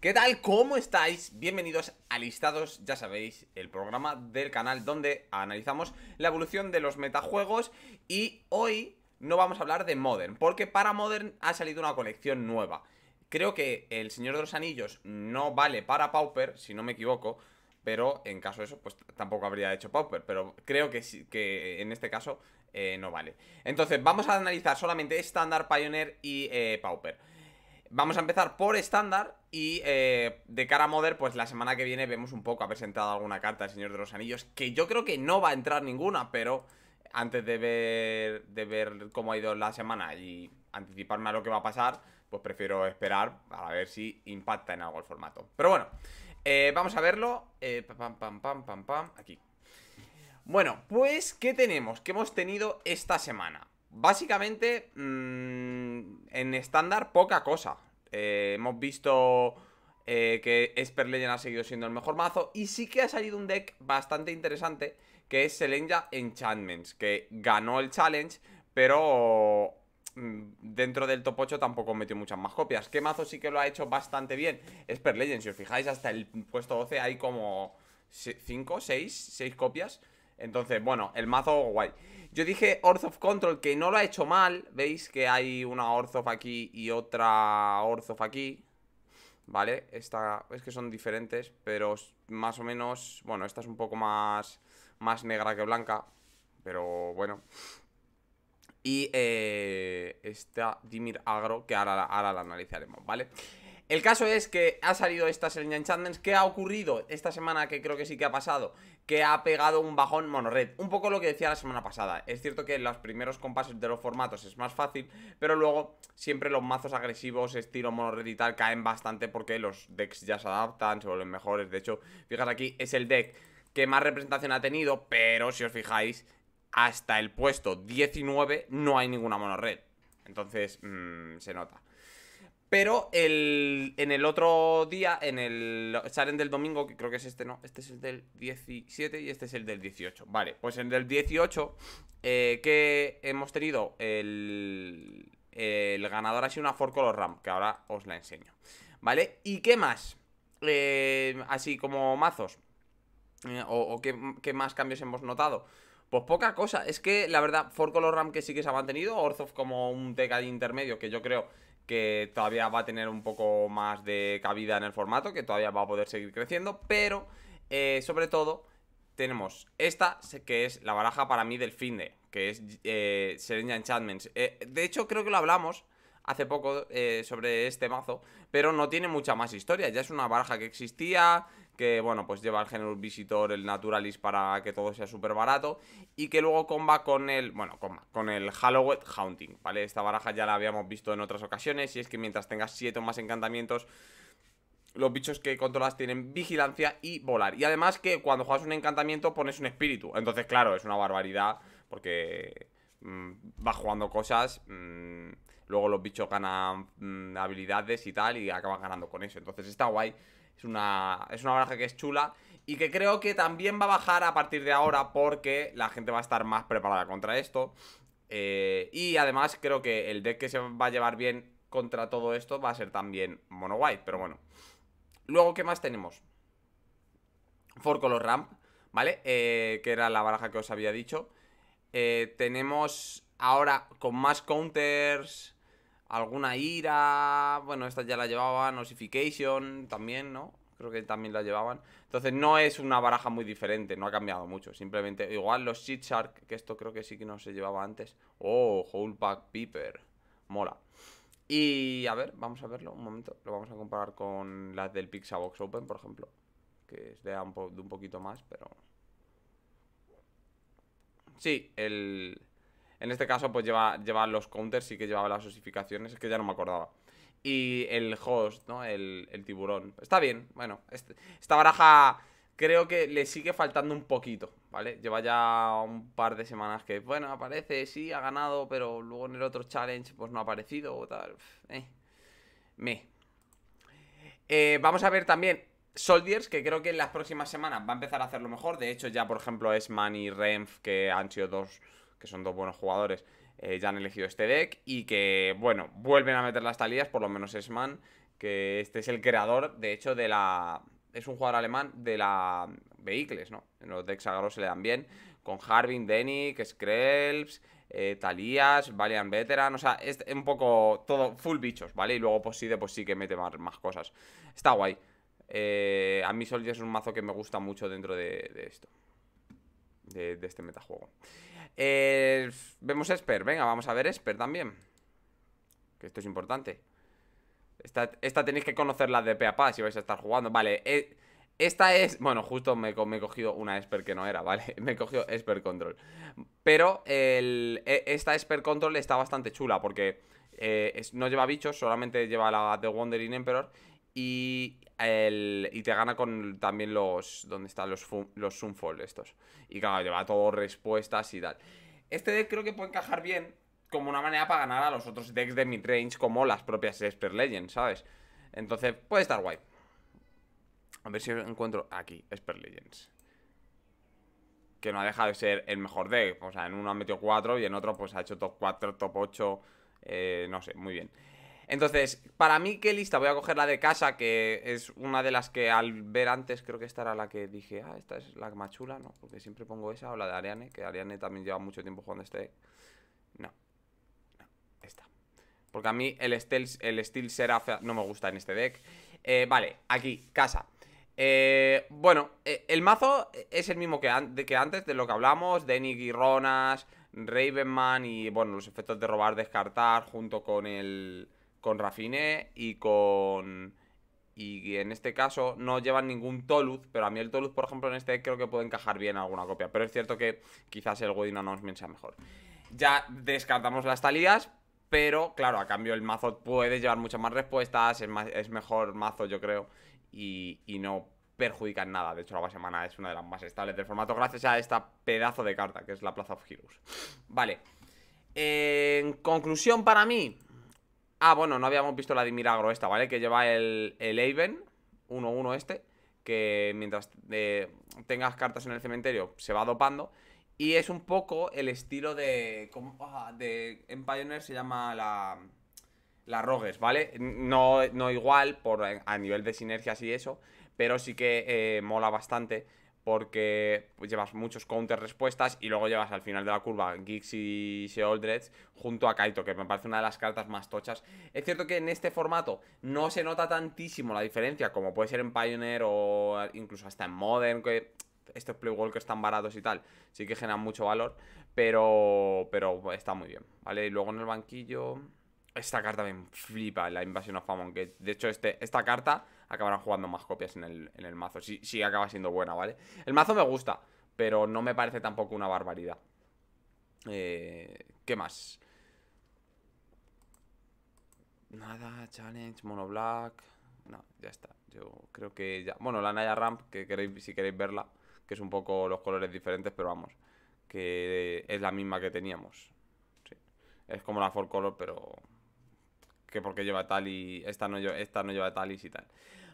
¿Qué tal? ¿Cómo estáis? Bienvenidos a Listados, ya sabéis, el programa del canal donde analizamos la evolución de los metajuegos y hoy no vamos a hablar de Modern, porque para Modern ha salido una colección nueva. Creo que El Señor de los Anillos no vale para Pauper, si no me equivoco, pero en caso de eso, pues tampoco habría hecho Pauper, pero creo que, sí, que en este caso eh, no vale. Entonces, vamos a analizar solamente Standard, Pioneer y eh, Pauper. Vamos a empezar por Standard y eh, de cara a Modern, pues la semana que viene vemos un poco, ha presentado alguna carta el Señor de los Anillos, que yo creo que no va a entrar ninguna, pero antes de ver, de ver cómo ha ido la semana y anticiparme a lo que va a pasar, pues prefiero esperar a ver si impacta en algo el formato. Pero bueno, eh, vamos a verlo. Eh, pam, pam, pam, pam, pam, aquí. Bueno, pues, ¿qué tenemos? ¿Qué hemos tenido esta semana? Básicamente, mm, en estándar, poca cosa. Eh, hemos visto eh, que Esper Legend ha seguido siendo el mejor mazo. Y sí que ha salido un deck bastante interesante, que es Selenja Enchantments, que ganó el challenge, pero mm, dentro del top 8 tampoco metió muchas más copias. qué mazo sí que lo ha hecho bastante bien. Esper Legend, si os fijáis, hasta el puesto 12 hay como 5, 6, 6 copias. Entonces, bueno, el mazo guay. Yo dije Orth of Control, que no lo ha hecho mal. Veis que hay una Orth of aquí y otra Orth of aquí. ¿Vale? Esta es que son diferentes, pero más o menos... Bueno, esta es un poco más, más negra que blanca, pero bueno. Y eh, esta Dimir Agro, que ahora, ahora la analizaremos, ¿vale? vale el caso es que ha salido esta estas enchantments. ¿Qué ha ocurrido esta semana? Que creo que sí que ha pasado. Que ha pegado un bajón monored. Un poco lo que decía la semana pasada. Es cierto que en los primeros compases de los formatos es más fácil. Pero luego siempre los mazos agresivos, estilo monored y tal, caen bastante porque los decks ya se adaptan, se vuelven mejores. De hecho, fijaros aquí, es el deck que más representación ha tenido. Pero si os fijáis, hasta el puesto 19 no hay ninguna monored. Entonces, mm, se nota. Pero el, en el otro día, en el salen del domingo, que creo que es este, no, este es el del 17 y este es el del 18. Vale, pues en el del 18 eh, que hemos tenido el, el ganador ha sido una Ford Color Ram, que ahora os la enseño. ¿Vale? ¿Y qué más? Eh, así como mazos. Eh, ¿O, qué, más cambios hemos notado? Pues poca cosa, es que la verdad, Ford Color Ram que sí que se ha mantenido, orzo como un deck intermedio, que yo creo que todavía va a tener un poco más de cabida en el formato, que todavía va a poder seguir creciendo, pero eh, sobre todo tenemos esta, que es la baraja para mí del fin de, que es eh, Enchantments. Eh, de hecho, creo que lo hablamos hace poco eh, sobre este mazo, pero no tiene mucha más historia. Ya es una baraja que existía, que bueno, pues lleva el General Visitor, el Naturalis para que todo sea súper barato y que luego comba con el, bueno, comba, con el halloween Haunting, ¿vale? Esta baraja ya la habíamos visto en otras ocasiones y es que mientras tengas 7 o más encantamientos los bichos que controlas tienen vigilancia y volar. Y además que cuando juegas un encantamiento pones un espíritu. Entonces, claro, es una barbaridad porque mm, vas jugando cosas, mm, luego los bichos ganan mm, habilidades y tal y acaban ganando con eso. Entonces está guay es una, es una baraja que es chula y que creo que también va a bajar a partir de ahora porque la gente va a estar más preparada contra esto. Eh, y además creo que el deck que se va a llevar bien contra todo esto va a ser también mono white, pero bueno. Luego, ¿qué más tenemos? Four Color Ramp, ¿vale? Eh, que era la baraja que os había dicho. Eh, tenemos ahora con más counters alguna ira, bueno, esta ya la llevaba... notification también, ¿no? Creo que también la llevaban. Entonces no es una baraja muy diferente, no ha cambiado mucho. Simplemente, igual los Sheet Shark, que esto creo que sí que no se llevaba antes. Oh, Whole Pack Piper. Mola. Y a ver, vamos a verlo un momento. Lo vamos a comparar con las del Pixabox Open, por ejemplo. Que es de un poquito más, pero... Sí, el... En este caso, pues lleva, los counters, y que llevaba las osificaciones, es que ya no me acordaba. Y el host, ¿no? El, tiburón. Está bien, bueno. esta baraja creo que le sigue faltando un poquito, ¿vale? Lleva ya un par de semanas que, bueno, aparece, sí, ha ganado, pero luego en el otro challenge, pues no ha aparecido o tal. Eh. Me. Eh, vamos a ver también Soldiers, que creo que en las próximas semanas va a empezar a hacerlo mejor. De hecho, ya, por ejemplo, es Man y Renf, que han sido dos que son dos buenos jugadores, eh, ya han elegido este deck y que, bueno, vuelven a meter las talías, por lo menos Esman, que este es el creador, de hecho, de la... Es un jugador alemán de la Vehicles, ¿no? En los decks agarros se le dan bien, con Harbin, Denik, Skrelps, eh, Talías, Valiant Veteran, o sea, es un poco todo full bichos, ¿vale? Y luego Poside pues, pues sí que mete más, cosas. Está guay. Eh, a mí Soldier es un mazo que me gusta mucho dentro de esto de, este metajuego. Eh, vemos Esper, venga, vamos a ver Esper también. Que esto es importante. Esta, esta tenéis que conocerla de pe si vais a estar jugando. Vale, eh, esta es... Bueno, justo me, he cogido una Esper que no era, ¿vale? Me he cogido Esper Control. Pero e, esta Esper Control está bastante chula porque... Eh, no lleva bichos, solamente lleva la de Wandering Emperor y, el, te gana con también los. donde están los, los Sunfall estos. Y claro, lleva todo respuestas y tal. Este deck creo que puede encajar bien como una manera para ganar a los otros decks de midrange, como las propias Esper Legends, ¿sabes? Entonces, puede estar guay. A ver si encuentro aquí, Esper Legends. Que no ha dejado de ser el mejor deck. O sea, en uno ha metido 4 y en otro pues ha hecho top 4, top 8. Eh, no sé, muy bien. Entonces, para mí, ¿qué lista? Voy a coger la de casa, que es una de las que al ver antes creo que esta era la que dije, ah, esta es la más chula, ¿no? Porque siempre pongo esa o la de Ariane, que Ariane también lleva mucho tiempo jugando este... No. no esta. Porque a mí el Steel, el Seraph no me gusta en este deck. Eh, vale, aquí, casa. Eh, bueno, eh, el mazo es el mismo que, que antes, de lo que hablamos, de y Ravenman y, bueno, los efectos de robar, descartar, junto con el con rafine y con... Y en este caso no llevan ningún Toluz, pero a mí el Toluz, por ejemplo, en este creo que puede encajar bien alguna copia. Pero es cierto que quizás el Wedding Announcement sea mejor. Ya descartamos las talías, pero claro, a cambio el mazo puede llevar muchas más respuestas, es, mejor mazo yo creo, y, no perjudica nada. De hecho, la base mana es una de las más estables del formato gracias a esta pedazo de carta, que es la Plaza of Heroes. Vale. En conclusión para mí, Ah, bueno, no habíamos visto la de milagro esta, ¿vale? Que lleva el, el Aven 1-1 este Que mientras eh, tengas cartas en el cementerio se va dopando Y es un poco el estilo de... Como, ah, de en Pioneer se llama la... La Rogues, ¿vale? No, no igual por, eh, a nivel de sinergias y eso Pero sí que eh, mola bastante porque pues, llevas muchos counters, respuestas y luego llevas al final de la curva Geeks y Sheoldreds junto a Kaito, que me parece una de las cartas más tochas. Es cierto que en este formato no se nota tantísimo la diferencia como puede ser en Pioneer o incluso hasta en Modern, que estos Playwalkers tan baratos y tal, sí que generan mucho valor, pero, pero está muy bien, ¿vale? Y luego en el banquillo... Esta carta me flipa, la Invasión of Famon, que de hecho este, esta carta acabarán jugando más copias en el, en el mazo. Si, si acaba siendo buena, ¿vale? El mazo me gusta, pero no me parece tampoco una barbaridad. Eh, ¿Qué más? Nada, challenge, mono black. No, ya está. Yo creo que ya. Bueno, la Naya Ramp, que queréis, si queréis verla, que es un poco los colores diferentes, pero vamos. Que es la misma que teníamos. Es como la Four Color, pero. Que porque lleva tal y. Esta no, esta no lleva tal y tal.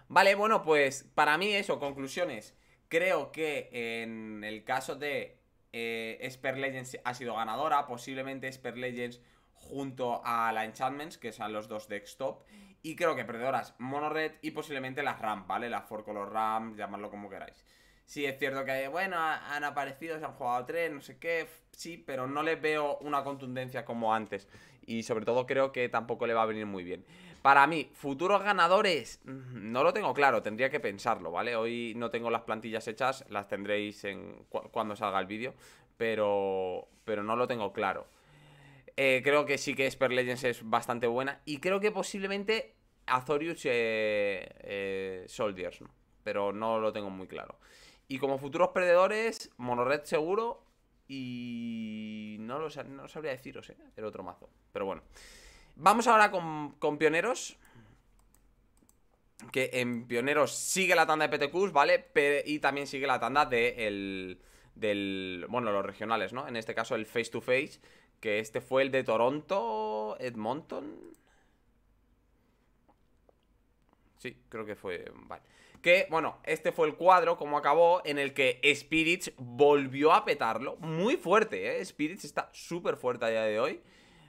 Vale, bueno, pues para mí eso, conclusiones. Creo que en el caso de Esper eh, Legends ha sido ganadora, posiblemente Esper Legends junto a la Enchantments, que son los dos desktop. Y creo que perdedoras Monored y posiblemente las RAM, ¿vale? Las Four Color RAM, llamadlo como queráis. Sí, es cierto que, bueno, han aparecido, se han jugado tres, no sé qué, sí, pero no les veo una contundencia como antes. Y sobre todo creo que tampoco le va a venir muy bien. Para mí, futuros ganadores, mm, no lo tengo claro, tendría que pensarlo, ¿vale? Hoy no tengo las plantillas hechas, las tendréis cuando salga el vídeo, pero, pero no lo tengo claro. Eh, creo que sí que Esper Legends es bastante buena y creo que posiblemente Azorius eh, eh, Soldiers, ¿no? pero no lo tengo muy claro. Y como futuros perdedores, Monored seguro y no lo sabría deciros, ¿eh? El otro mazo, pero bueno. Vamos ahora con, Pioneros que en Pioneros sigue la tanda de PTQs, ¿vale? Pero, y también sigue la tanda de el, del, bueno, los regionales, ¿no? En este caso el Face to Face, que este fue el de Toronto, Edmonton. Sí, creo que fue, vale. Que, bueno, este fue el cuadro, como acabó, en el que Spirits volvió a petarlo. Muy fuerte, ¿eh? Spirits está súper fuerte a día de hoy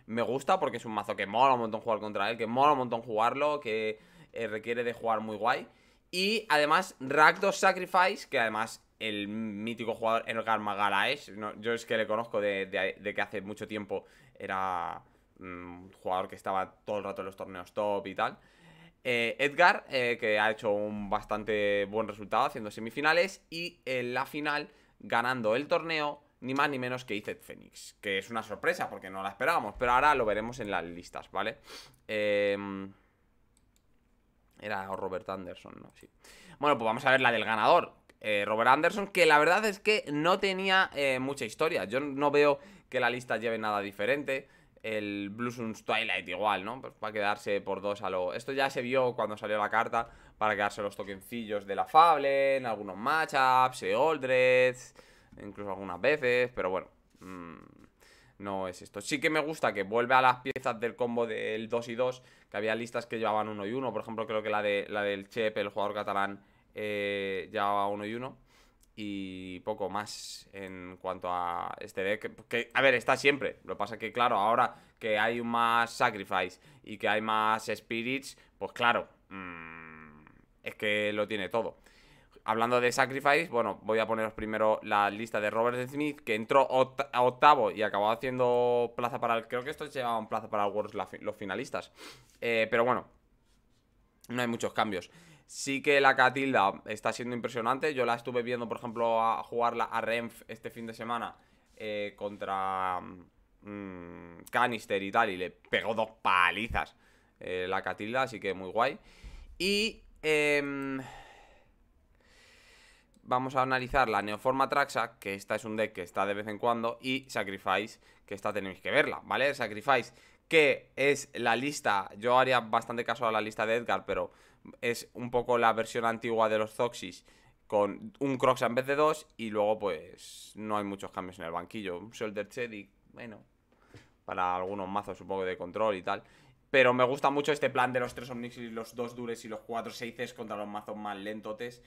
me gusta porque es un mazo que mola un montón jugar contra él, que mola un montón jugarlo, que eh, requiere de jugar muy guay. Y además, Rakdos Sacrifice, que además el mítico jugador Edgar Magala es. yo es que le conozco de, que hace mucho tiempo era un mm, jugador que estaba todo el rato en los torneos top y tal. Eh, Edgar, eh, que ha hecho un bastante buen resultado haciendo semifinales. Y en la final, ganando el torneo, ni más ni menos que Izet Phoenix, que es una sorpresa porque no la esperábamos, pero ahora lo veremos en las listas, ¿vale? Em, era Robert Anderson, ¿no? Sí. Bueno, pues vamos a ver la del ganador. Eh, Robert Anderson, que la verdad es que no tenía eh, mucha historia. Yo no veo que la lista lleve nada diferente. El Bluesuns Twilight igual, ¿no? Pues a quedarse por dos a lo... Esto ya se vio cuando salió la carta para quedarse los toquencillos de la Fable, en algunos matchups, Eoldred incluso algunas veces, pero bueno, mm, no es esto. Sí que me gusta que vuelve a las piezas del combo del 2 y 2, que había listas que llevaban 1 y 1, por ejemplo creo que la, de, la del Chep, el jugador catalán, eh, llevaba 1 y 1 y poco más en cuanto a este deck. a ver, está siempre. Lo que pasa es que, claro, ahora que hay más Sacrifice y que hay más Spirits, pues claro, mm, es que lo tiene todo hablando de Sacrifice, bueno, voy a poneros primero la lista de Robert Smith, que entró a octavo y acabó haciendo plaza para el. Creo que esto se llevaban plaza para el Worlds los finalistas. Eh, pero bueno, no hay muchos cambios. Sí que la Catilda está siendo impresionante. Yo la estuve viendo, por ejemplo, a jugarla a Renf este fin de semana eh, contra mm, Canister y tal, y le pegó dos palizas eh, la Catilda, así que muy guay. Y. Em, vamos a analizar la Neoforma Traxa, que esta es un deck que está de vez en cuando, y Sacrifice, que esta tenéis que verla, ¿vale? Sacrifice, que es la lista, yo haría bastante caso a la lista de Edgar, pero es un poco la versión antigua de los Zoxys con un Croxa en vez de dos, y luego pues no hay muchos cambios en el banquillo. Un Shoulder y bueno, para algunos mazos Un poco de control y tal. Pero me gusta mucho este plan de los tres Y los dos Dures y los cuatro Seices contra los mazos más lentotes.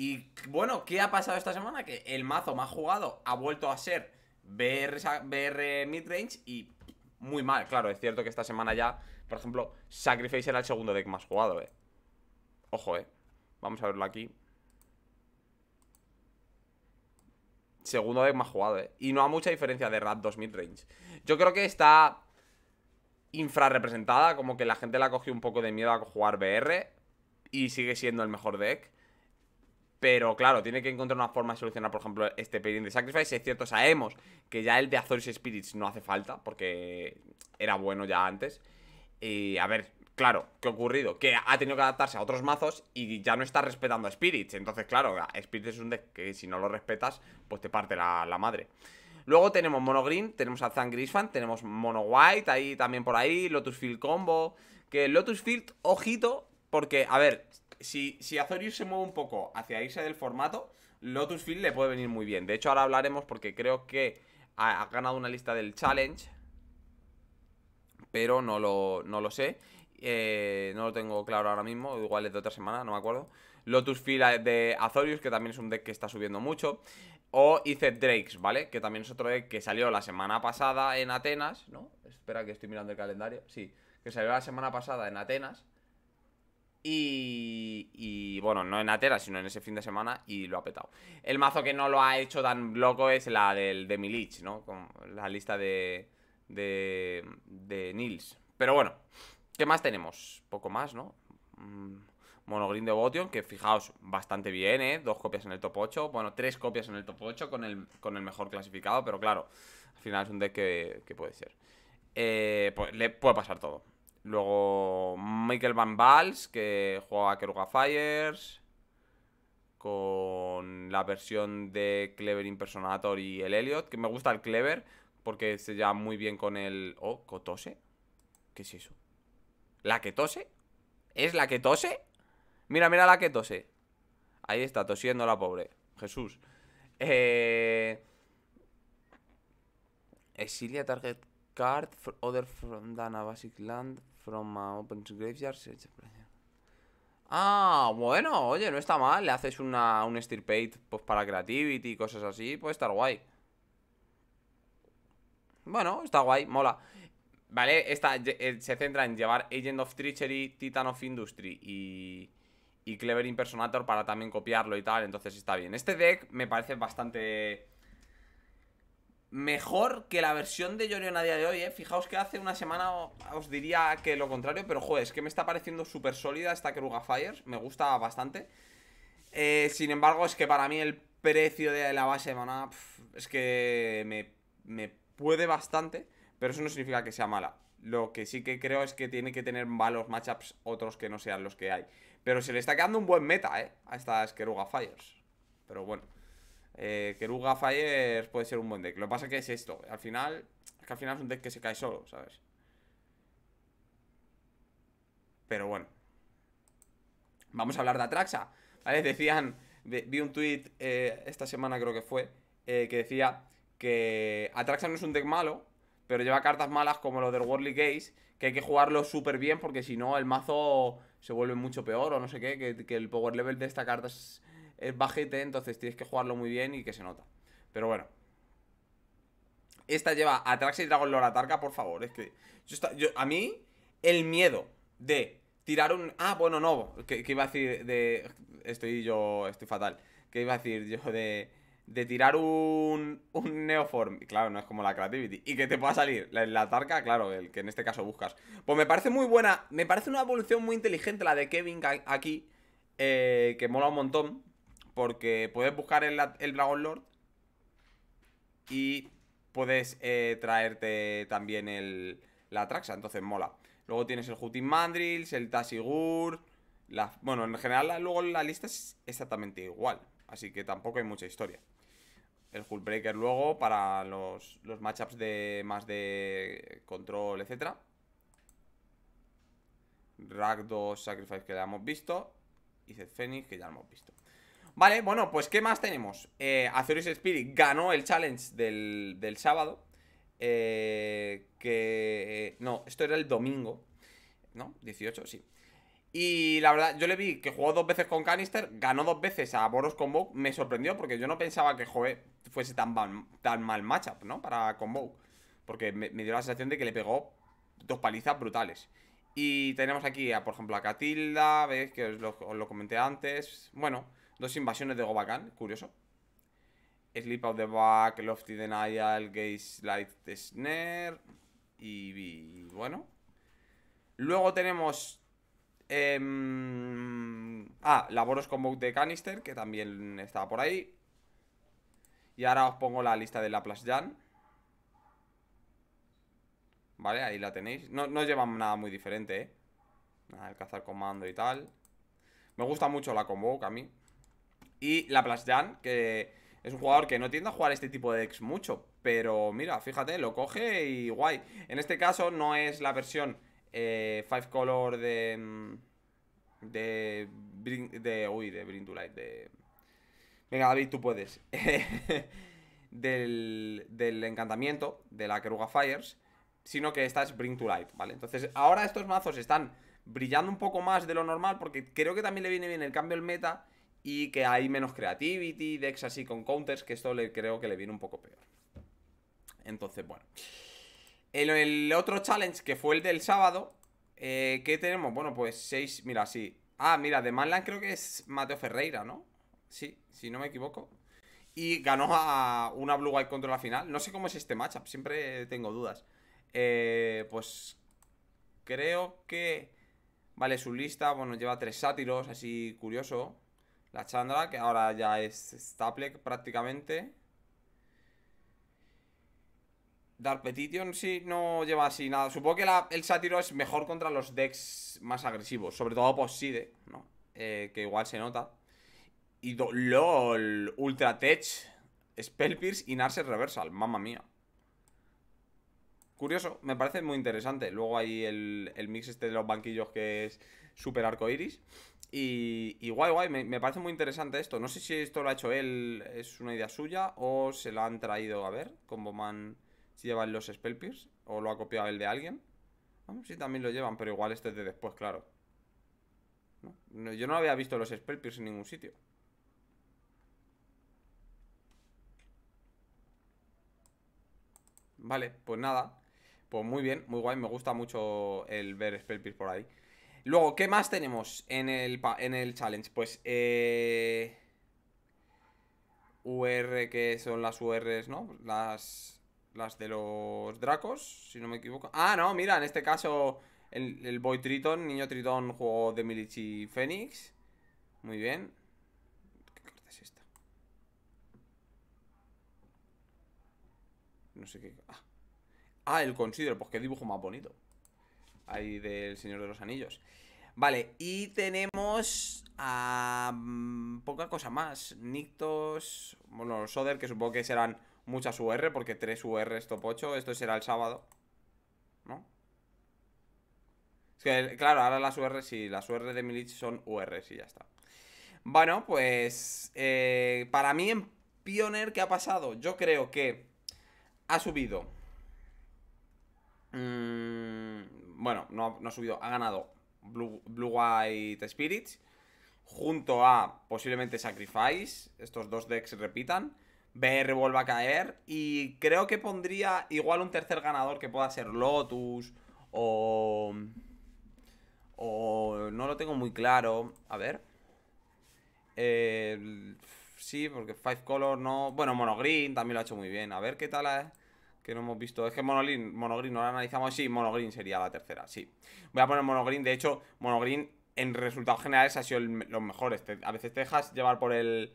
Y bueno, ¿qué ha pasado esta semana? Que el mazo más jugado ha vuelto a ser BR, BR midrange y muy mal. Claro, es cierto que esta semana ya, por ejemplo, Sacrifice era el segundo deck más jugado, eh. Ojo, eh. Vamos a verlo aquí. Segundo deck más jugado, eh. Y no ha mucha diferencia de Rat 2 midrange. Yo creo que está infrarrepresentada, como que la gente la cogió un poco de miedo a jugar BR y sigue siendo el mejor deck. Pero claro, tiene que encontrar una forma de solucionar, por ejemplo, este pedir de Sacrifice. Es cierto, sabemos que ya el de azores Spirits no hace falta, porque era bueno ya antes. Y a ver, claro, ¿qué ha ocurrido? Que ha tenido que adaptarse a otros mazos y ya no está respetando a Spirits. Entonces, claro, Spirits es un deck que si no lo respetas, pues te parte la, madre. Luego tenemos Mono Green, tenemos a Zan Grisfan, tenemos Mono White, ahí también por ahí, Lotus Field Combo. Que Lotus Field, ojito, porque, a ver, si, si Azorius se mueve un poco hacia irse del formato, Lotus Field le puede venir muy bien. De hecho, ahora hablaremos porque creo que ha, ganado una lista del challenge. Pero no lo, no lo sé. Eh, no lo tengo claro ahora mismo. Igual es de otra semana, no me acuerdo. Lotus Field eh, de Azorius, que también es un deck que está subiendo mucho. O Ice Drakes, ¿vale? Que también es otro deck que salió la semana pasada en Atenas, ¿no? Espera que estoy mirando el calendario. Sí, que salió la semana pasada en Atenas y, bueno, no en Atera, sino en ese fin de semana y lo ha petado. El mazo que no lo ha hecho tan loco es la del, de Milich, ¿no? Con la lista de, de, de Nils. Pero bueno, ¿qué más tenemos? Poco más, ¿no? Mm, Monogreen de Botion, que fijaos, bastante bien, ¿eh? Dos copias en el top 8, bueno, tres copias en el top 8 con el, mejor clasificado, pero claro, al final es un deck que, puede ser. Eh, pues le puede pasar todo. Luego Michael Van Vals, que juega a Keruga Fires. Con la versión de Clever Impersonator y el Elliot. Que me gusta el Clever porque se llama muy bien con el... Oh, Kotose. ¿Qué es eso? ¿La que tose? ¿Es la que tose? Mira, mira la que tose. Ahí está, tosiendo la pobre. Jesús. Eh... Exilia Target Card, Other from Dana Basic Land, Ah, bueno, oye, no está mal Le haces una, un stirpate pues, para creativity y cosas así Puede estar guay Bueno, está guay, mola Vale, esta eh, se centra en llevar Agent of Treachery, Titan of Industry y, y Clever Impersonator para también copiarlo y tal, entonces está bien. Este deck me parece bastante mejor que la versión de Yorion a día de hoy, ¿eh? Fijaos que hace una semana os diría que lo contrario, pero joder, es que me está pareciendo súper sólida esta Keruga Fires. me gusta bastante. Eh, sin embargo, es que para mí el precio de la base de maná es que me, puede bastante, pero eso no significa que sea mala. Lo que sí que creo es que tiene que tener malos matchups otros que no sean los que hay. Pero se le está quedando un buen meta, ¿eh? A esta Keruga Fires. Pero bueno eh, Keruga Fire puede ser un buen deck. Lo que pasa que es esto. Al final, es que al final es un deck que se cae solo, ¿sabes? Pero bueno. Vamos a hablar de Atraxa. ¿Vale? Decían, vi un tweet eh, esta semana creo que fue, eh, que decía que Atraxa no es un deck malo, pero lleva cartas malas como lo del Worldly Gaze, que hay que jugarlo súper bien porque si no el mazo se vuelve mucho peor o no sé qué, que, que el power level de esta carta es es bajete, entonces tienes que jugarlo muy bien y que se nota. Pero bueno. Esta lleva a y Dragon Lord Atarca, por favor. Es que. Yo a mí, el miedo de tirar un. Ah, bueno, no. Que, iba a decir de. Estoy yo. Estoy fatal. Que iba a decir yo de. De tirar un. Un Neoform. Claro, no es como la Creativity. Y que te pueda salir la, la claro, el que en este caso buscas. Pues me parece muy buena. Me parece una evolución muy inteligente la de Kevin aquí. Eh, que mola un montón. Porque puedes buscar el, Dragon Lord y puedes eh, traerte también el, la Traxa, entonces mola. Luego tienes el Hutin Mandrills, el Tasigur. La, bueno, en general luego la lista es exactamente igual. Así que tampoco hay mucha historia. El Hullbreaker luego para los, los matchups de más de control, etc. Ragdos, Sacrifice que ya hemos visto. Y Zed Phoenix que ya lo hemos visto. Vale, bueno, pues ¿qué más tenemos? Eh, Azuris Spirit ganó el challenge del, sábado. Eh, que... Eh, no, esto era el domingo. ¿No? 18, sí. Y la verdad, yo le vi que jugó dos veces con Canister, ganó dos veces a Boros con Vogue. Me sorprendió porque yo no pensaba que Joe fuese tan, mal, tan mal matchup, ¿no? Para con Porque me, dio la sensación de que le pegó dos palizas brutales. Y tenemos aquí, a, por ejemplo, a Catilda, ¿veis? Que os lo comenté antes. Bueno, Dos invasiones de Gobakan, curioso. Sleep Out the Back, Lofty Denial, Gaze Light Snare. Y, bueno. Luego tenemos. Em, ah, Laboros Combo de Canister, que también estaba por ahí. Y ahora os pongo la lista de Laplace Jan. Vale, ahí la tenéis. No, no llevan nada muy diferente, ¿eh? Nada, cazar comando y tal. Me gusta mucho la convoca a mí. Y Plasjan, que es un jugador que no tiende a jugar este tipo de decks mucho, pero mira, fíjate, lo coge y guay. En este caso no es la versión eh, Five Color de... Mm, de... de uy, de Bring to Light, Venga, David, tú puedes. del, del encantamiento de la Keruga Fires, sino que esta es Bring to Light, ¿vale? Entonces ahora estos mazos están brillando un poco más de lo normal porque creo que también le viene bien el cambio del meta y que hay menos creativity, decks así con counters, que esto le, creo que le viene un poco peor. Entonces, bueno. El, otro challenge, que fue el del sábado, eh, ¿qué tenemos? Bueno, pues seis mira, sí. Ah, mira, de Manland creo que es Mateo Ferreira, ¿no? Sí, si no me equivoco. Y ganó a una Blue White contra la final. No sé cómo es este matchup, siempre tengo dudas. Eh, pues creo que... Vale, su lista, bueno, lleva tres sátiros, así curioso. La Chandra, que ahora ya es estable prácticamente. dar Petition sí no lleva así nada. Supongo que el sátiro es mejor contra los decks más agresivos. Sobre todo Posside, ¿no? Eh, que igual se nota. Y LOL, Ultra Tech, Spell Pierce y Narset Reversal. Mamma mía. Curioso, me parece muy interesante. Luego hay el, mix este de los banquillos que es super arcoiris. iris. Y, guay, guay, me, parece muy interesante esto. No sé si esto lo ha hecho él, es una idea suya, o se lo han traído a ver, como man si llevan los Spellpiers, o lo ha copiado él de alguien. Vamos, si también lo llevan, pero igual este es de después, claro. yo no había visto los Spellpiers en ningún sitio. Vale, pues nada. Pues muy bien, muy guay, me gusta mucho el ver Spellpears por ahí. Luego, ¿qué más tenemos en el, en el challenge? Pues, eh... UR, que son las URs, ¿no? Las, las de los dracos, si no me equivoco. Ah, no, mira, en este caso, el, Boy Triton, Niño Triton, juego de Milichi Fénix. Muy bien. ¿Qué carta es esta? No sé qué... Ah, ah el considero, pues qué dibujo más bonito ahí del Señor de los Anillos. Vale, y tenemos a mm, poca cosa más. Nictos, bueno, los que supongo que serán muchas UR, porque 3 UR top 8, esto será el sábado. ¿No? claro, ahora las UR, sí, las UR de Milich son UR, y ya está. Bueno, pues eh, para mí en Pioneer, ¿qué ha pasado? Yo creo que ha subido. Mm, bueno, no, ha subido, ha ganado Blue, White Spirits junto a posiblemente Sacrifice, estos dos decks repitan, BR vuelva a caer y creo que pondría igual un tercer ganador que pueda ser Lotus o... o no lo tengo muy claro, a ver. sí, porque Five Color no... Bueno, Monogreen también lo ha hecho muy bien, a ver qué tal... es que no hemos visto. Es que Monogreen, Monogreen no la analizamos. Sí, Monogreen sería la tercera, sí. Voy a poner Monogreen. De hecho, Monogreen en resultados generales ha sido los mejores. a veces te dejas llevar por el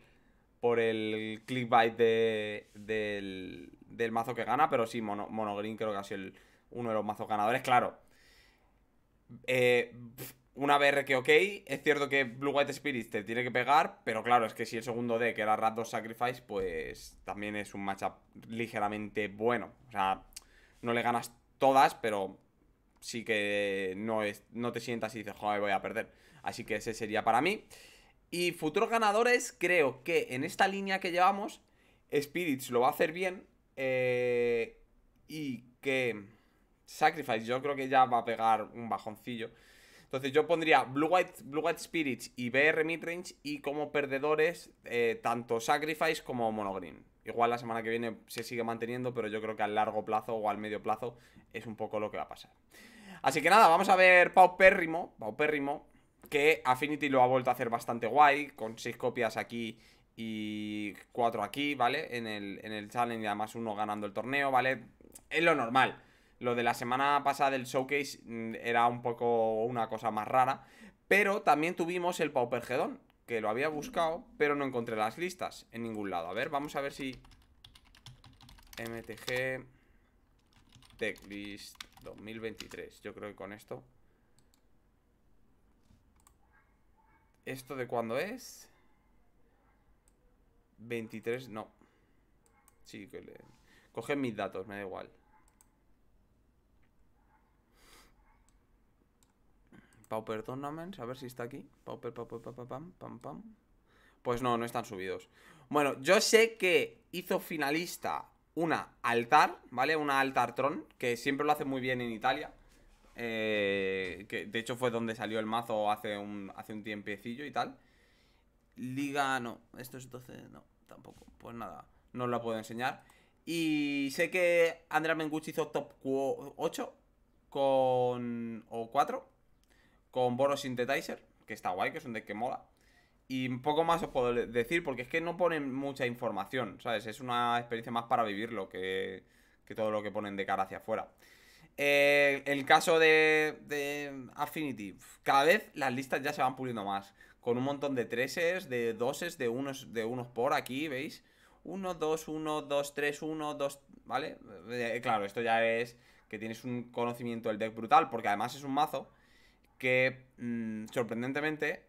por el clickbait de, del, del mazo que gana, pero sí, Mono, Monogreen creo que ha sido el, uno de los mazos ganadores. Claro, eh, una BR que ok, es cierto que Blue White Spirit te tiene que pegar, pero claro, es que si el segundo D, que era Rat 2 Sacrifice, pues también es un matchup ligeramente bueno. O sea, no le ganas todas, pero sí que no, es, no te sientas y dices, joder, voy a perder. Así que ese sería para mí. Y futuros ganadores, creo que en esta línea que llevamos, Spirits lo va a hacer bien. Eh, y que Sacrifice, yo creo que ya va a pegar un bajoncillo. Entonces yo pondría Blue White, Blue White Spirits y BR Midrange y como perdedores eh, tanto Sacrifice como Monogreen. Igual la semana que viene se sigue manteniendo, pero yo creo que a largo plazo o al medio plazo es un poco lo que va a pasar. Así que nada, vamos a ver Pau Pérrimo, que Affinity lo ha vuelto a hacer bastante guay, con 6 copias aquí y 4 aquí, ¿vale? el, en el challenge y además uno ganando el torneo, ¿vale? Es lo normal. Lo de la semana pasada del showcase mm, era un poco una cosa más rara. Pero también tuvimos el Paupergedón, que lo había buscado, pero no encontré las listas en ningún lado. A ver, vamos a ver si... MTG Techlist 2023. Yo creo que con esto... ¿Esto de cuándo es? 23, no. Sí, que le... Coge mis datos, me da igual. a ver si está aquí. Pauper, pam, pam, pam. Pues no, no están subidos. Bueno, yo sé que hizo finalista una altar, ¿vale? Una altartron, que siempre lo hace muy bien en Italia. Eh, que de hecho fue donde salió el mazo hace un, hace un tiempecillo y tal. Liga, no, esto es 12, no, tampoco. Pues nada, no os la puedo enseñar. Y sé que Andrea Mengucci hizo top 8 con... o 4 con Boros Synthetizer, que está guay, que es un deck que mola. Y un poco más os puedo decir, porque es que no ponen mucha información, ¿sabes? Es una experiencia más para vivirlo que, que todo lo que ponen de cara hacia afuera. Eh, el caso de, Affinity, cada vez las listas ya se van puliendo más. Con un montón de 3s, de doses, de unos, de unos por aquí, ¿veis? 1, 2, 1, 2, 3, 1, 2, ¿vale? Eh, claro, esto ya es que tienes un conocimiento del deck brutal, porque además es un mazo que mm, sorprendentemente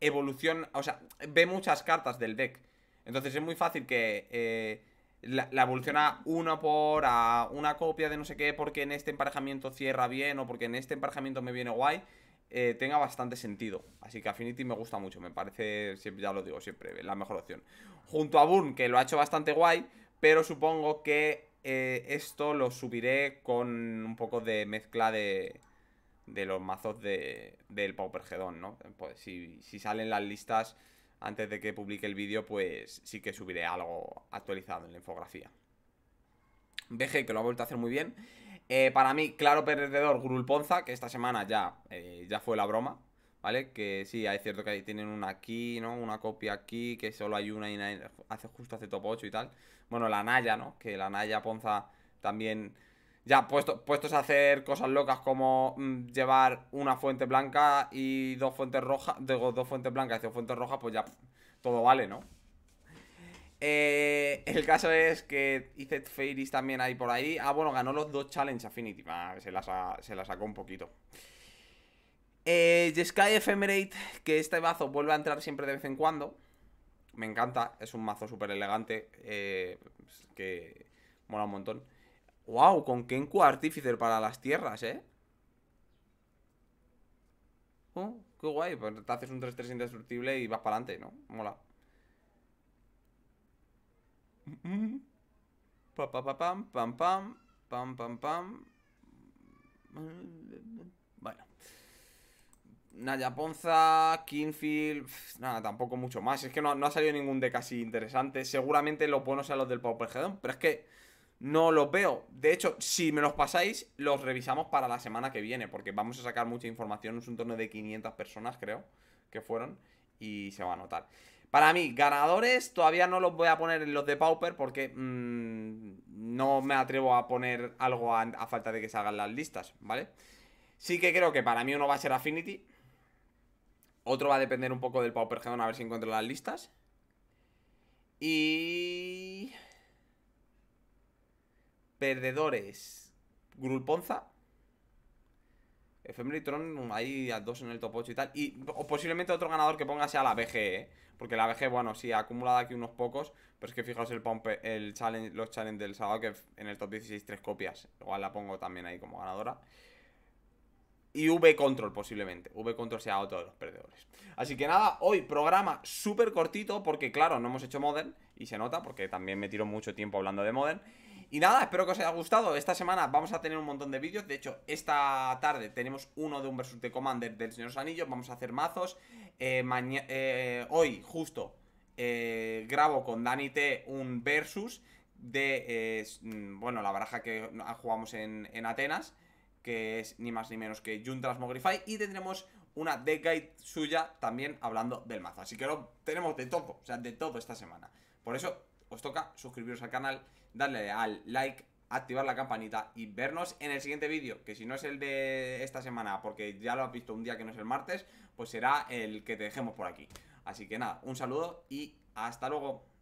evoluciona, o sea, ve muchas cartas del deck. Entonces es muy fácil que eh, la, evoluciona una por una copia de no sé qué, porque en este emparejamiento cierra bien o porque en este emparejamiento me viene guay. Eh, tenga bastante sentido. Así que Affinity me gusta mucho, me parece, siempre, ya lo digo siempre, la mejor opción. Junto a Burn, que lo ha hecho bastante guay, pero supongo que eh, esto lo subiré con un poco de mezcla de, de los mazos de, del gedon ¿no? Pues si, salen las listas antes de que publique el vídeo, pues sí que subiré algo actualizado en la infografía. BG, que lo ha vuelto a hacer muy bien. Eh, para mí, claro perdedor, Gurul Ponza, que esta semana ya, eh, ya fue la broma, ¿vale? Que sí, es cierto que tienen una aquí, ¿no? Una copia aquí, que solo hay una y hace justo hace top 8 y tal. Bueno, la Naya, ¿no? Que la Naya Ponza también ya puesto, puestos a hacer cosas locas como mm, llevar una fuente blanca y dos fuentes rojas, de dos fuentes blancas y dos fuentes rojas, pues ya todo vale, ¿no? Eh, el caso es que hice Fairies también ahí por ahí. Ah, bueno, ganó los dos Challenge Affinity. Ah, se, la, sacó un poquito. Eh, Sky Ephemerate, que este mazo vuelve a entrar siempre de vez en cuando. Me encanta, es un mazo súper elegante eh, que mola un montón. Wow, con Kenku Artificer para las tierras, ¿eh? Oh, qué guay. Pues te haces un 3-3 indestructible y vas para adelante, ¿no? Mola. pam, pam, pam. Pam, pam, pam. Bueno. Naya Ponza, Kinfield. Nada, tampoco mucho más. Es que no, ha salido ningún deck así interesante. Seguramente lo bueno sea los del Power pero es que no los veo. De hecho, si me los pasáis, los revisamos para la semana que viene, porque vamos a sacar mucha información. Es un torneo de 500 personas, creo, que fueron, y se va a notar. Para mí, ganadores todavía no los voy a poner en los de Pauper porque mm, no me atrevo a poner algo a, falta de que salgan las listas, ¿vale? Sí que creo que para mí uno va a ser Affinity. Otro va a depender un poco del Pauper que a ver si encuentro las listas. Y perdedores, Grulponza. Ponza y mm, dos en el top 8 y tal. Y posiblemente otro ganador que ponga sea la BG, eh. Porque la BG, bueno, sí, ha acumulado aquí unos pocos. Pero es que fijaos el, el challenge, los challenge del sábado, que en el top 16 tres copias. Igual la pongo también ahí como ganadora. Y V-Control posiblemente. V-Control sea otro de los perdedores. Así que nada, hoy programa súper cortito porque claro, no hemos hecho Modern y se nota porque también me tiro mucho tiempo hablando de Modern. Y nada, espero que os haya gustado. Esta semana vamos a tener un montón de vídeos. De hecho, esta tarde tenemos uno de un versus de Commander del Señor Sanillo. Vamos a hacer mazos. Eh, eh, hoy, justo, eh, grabo con Dani T un versus de, mm, bueno, la baraja que jugamos en, Atenas. Que es ni más ni menos que Juntras Mogrify. Y tendremos una deck guide suya también hablando del mazo. Así que lo tenemos de todo, o sea, de todo esta semana. Por eso, os toca suscribiros al canal darle al like, activar la campanita y vernos en el siguiente vídeo, que si no es el de esta semana, porque ya lo has visto un día que no es el martes, pues será el que te dejemos por aquí. Así que nada, un saludo y hasta luego.